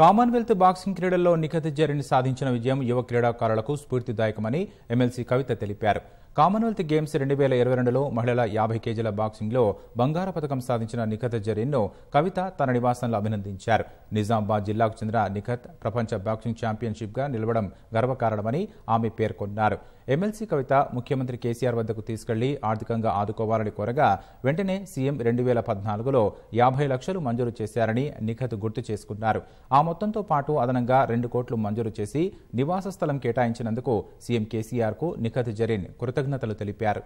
Commonwealth boxing క్రీడల్లో నిఖత్ జరిని సాధించిన విజయం యువ క్రీడాకారులకు స్ఫూర్తిదాయకమని ఎమ్మెల్సీ కవిత తెలిపారు కామన్వెల్త్ గేమ్స్ రెండు వేల ఇరవై రెండులో మహిళల యాభై కేజీల బాక్సింగ్లో బంగార పథకం సాధించిన నిఖత్ జరీన్ను కవిత తన నివాసంలో అభినందించారు నిజామాబాద్ జిల్లాకు చెందిన నిఖత్ ప్రపంచ బాక్సింగ్ ఛాంపియన్షిప్గా నిలవడం గర్వకారణమని ఆమె పేర్కొన్నారు ఎమ్మెల్సీ కవిత ముఖ్యమంత్రి కేసీఆర్ వద్దకు తీసుకెళ్లి ఆర్థికంగా ఆదుకోవాలని కోరగా వెంటనే సీఎం రెండు వేల పద్నాలుగులో యాభై లక్షలు మంజూరు చేశారని నిఖత్ గుర్తు చేసుకున్నారు ఆ మొత్తంతో పాటు అదనంగా రెండు కోట్లు మంజూరు చేసి నివాస స్థలం కేటాయించినందుకు సీఎం కేసీఆర్కు నిఖత్ జరీన్ కృతజ్ఞత natalotelipear